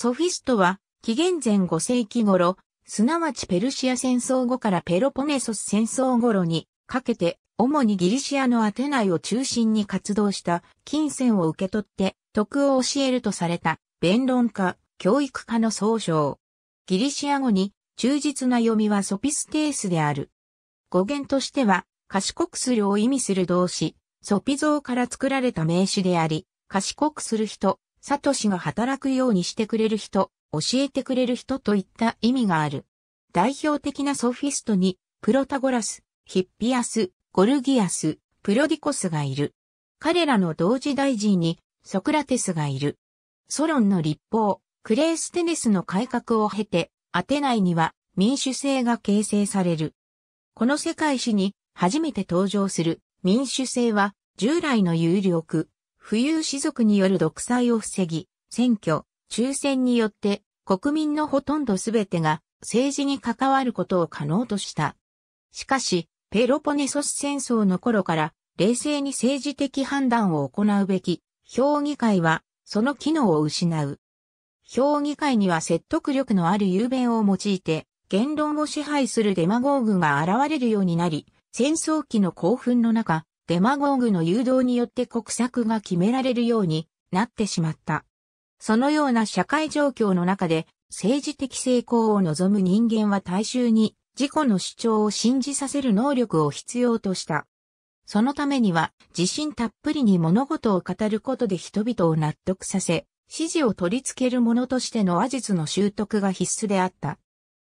ソフィストは、紀元前5世紀頃、すなわちペルシア戦争後からペロポネソス戦争頃にかけて、主にギリシアのアテナイを中心に活動した金銭を受け取って徳を教えるとされた弁論家、教育家の総称。ギリシア語に忠実な読みはソピステースである。語源としては、賢くするを意味する動詞、ソピゾーから作られた名詞であり、賢くする人、サトシが働くようにしてくれる人、教えてくれる人といった意味がある。代表的なソフィストに、プロタゴラス、ヒッピアス、ゴルギアス、プロディコスがいる。彼らの同時大臣に、ソクラテスがいる。ソロンの立法、クレーステネスの改革を経て、アテナイには民主制が形成される。この世界史に初めて登場する民主制は従来の有力、富裕士族による独裁を防ぎ、選挙、抽選によって国民のほとんどすべてが政治に関わることを可能とした。しかし、ペロポネソス戦争の頃から冷静に政治的判断を行うべき評議会はその機能を失う。評議会には説得力のある雄弁を用いて言論を支配するデマゴーグが現れるようになり、戦争期の興奮の中、デマゴーグの誘導によって国策が決められるようになってしまった。そのような社会状況の中で政治的成功を望む人間は大衆に自己の主張を信じさせる能力を必要とした。そのためには自信たっぷりに物事を語ることで人々を納得させ、指示を取り付けるものとしての話術の習得が必須であった。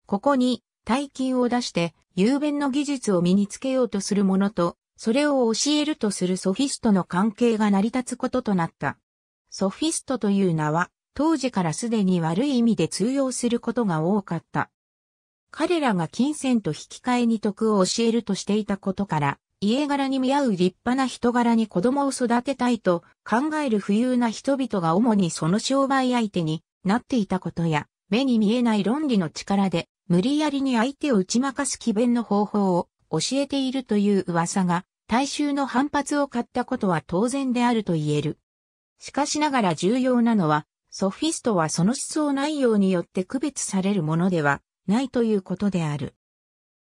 ここに大金を出して雄弁の技術を身につけようとするものとそれを教えるとするソフィストの関係が成り立つこととなった。ソフィストという名は、当時からすでに悪い意味で通用することが多かった。彼らが金銭と引き換えに徳を教えるとしていたことから、家柄に見合う立派な人柄に子供を育てたいと考える富裕な人々が主にその商売相手になっていたことや、目に見えない論理の力で無理やりに相手を打ち負かす奇弁の方法を教えているという噂が、大衆の反発を買ったことは当然であると言える。しかしながら重要なのは、ソフィストはその思想内容によって区別されるものではないということである。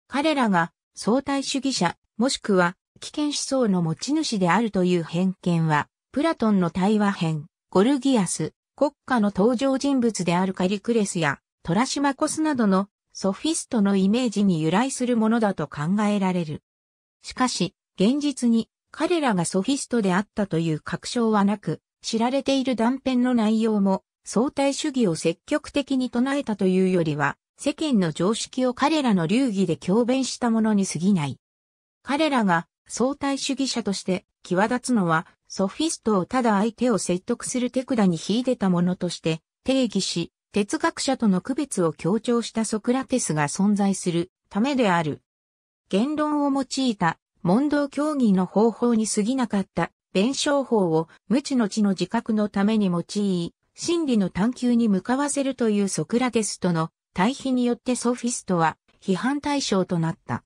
彼らが相対主義者、もしくは危険思想の持ち主であるという偏見は、プラトンの対話編、ゴルギアス、国家の登場人物であるカリクレスや、トラシマコスなどのソフィストのイメージに由来するものだと考えられる。しかし、現実に彼らがソフィストであったという確証はなく、知られている断片の内容も相対主義を積極的に唱えたというよりは、世間の常識を彼らの流儀で強弁したものに過ぎない。彼らが相対主義者として際立つのは、ソフィストをただ相手を説得する手札に秀でたものとして定義し、哲学者との区別を強調したソクラテスが存在するためである。言論を用いた問答協議の方法に過ぎなかった弁証法を無知の知の自覚のために用い、真理の探求に向かわせるというソクラテスとの対比によってソフィストは批判対象となった。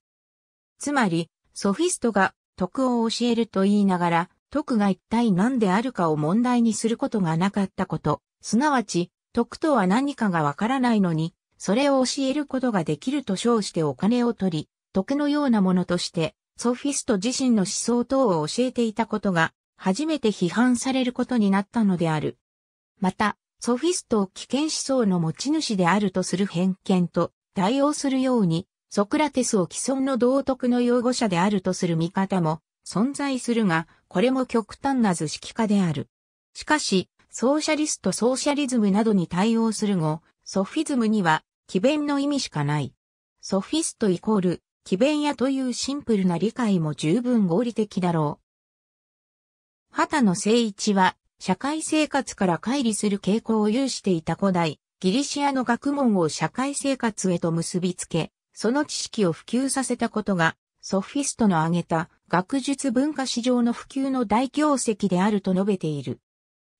つまり、ソフィストが徳を教えると言いながら、徳が一体何であるかを問題にすることがなかったこと、すなわち徳とは何かがわからないのに、それを教えることができると称してお金を取り、徳のようなものとして、ソフィスト自身の思想等を教えていたことが、初めて批判されることになったのである。また、ソフィストを危険思想の持ち主であるとする偏見と、対応するように、ソクラテスを既存の道徳の擁護者であるとする見方も存在するが、これも極端な図式化である。しかし、ソーシャリストソーシャリズムなどに対応するも、ソフィズムには、奇弁の意味しかない。ソフィストイコール、奇弁屋というシンプルな理解も十分合理的だろう。畑野聖一は、社会生活から乖離する傾向を有していた古代、ギリシアの学問を社会生活へと結びつけ、その知識を普及させたことが、ソフィストの挙げた学術文化史上の普及の大業績であると述べている。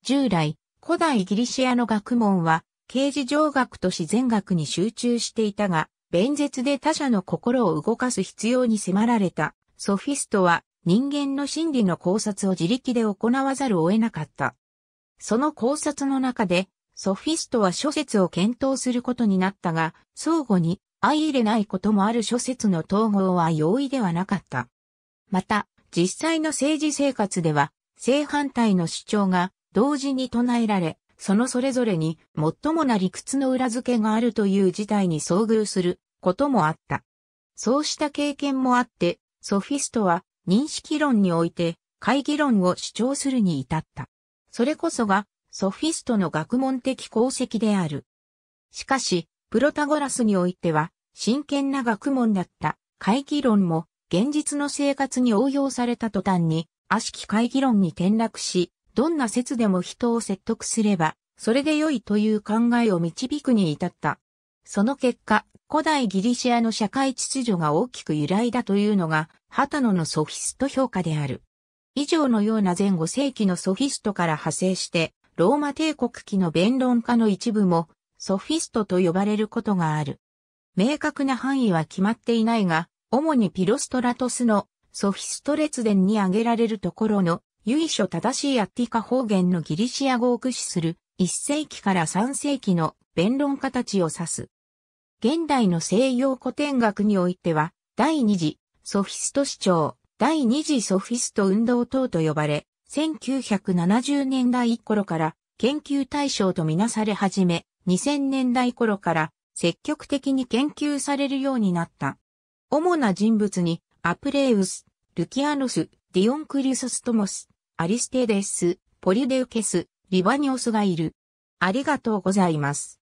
従来、古代ギリシアの学問は、刑事上学と自然学に集中していたが、弁舌で他者の心を動かす必要に迫られた、ソフィストは人間の心理の考察を自力で行わざるを得なかった。その考察の中で、ソフィストは諸説を検討することになったが、相互に相入れないこともある諸説の統合は容易ではなかった。また、実際の政治生活では、正反対の主張が同時に唱えられ、そのそれぞれに最もな理屈の裏付けがあるという事態に遭遇することもあった。そうした経験もあって、ソフィストは認識論において会議論を主張するに至った。それこそがソフィストの学問的功績である。しかし、プロタゴラスにおいては真剣な学問だった会議論も現実の生活に応用された途端に悪しき会議論に転落し、どんな説でも人を説得すれば、それで良いという考えを導くに至った。その結果、古代ギリシアの社会秩序が大きく由来だというのが、タ野のソフィスト評価である。以上のような前後世紀のソフィストから派生して、ローマ帝国期の弁論家の一部も、ソフィストと呼ばれることがある。明確な範囲は決まっていないが、主にピロストラトスのソフィスト列伝に挙げられるところの由緒正しいアッティカ方言のギリシア語を駆使する1世紀から3世紀の弁論家たちを指す。現代の西洋古典学においては、第二次ソフィスト主張、第二次ソフィスト運動等と呼ばれ、1970年代頃から研究対象とみなされ始め、2000年代頃から積極的に研究されるようになった。主な人物にアプレウス、ルキアノス、ディオンクリュソストモス、アリステデス、ポリデウケス、リバニオスがいる。ありがとうございます。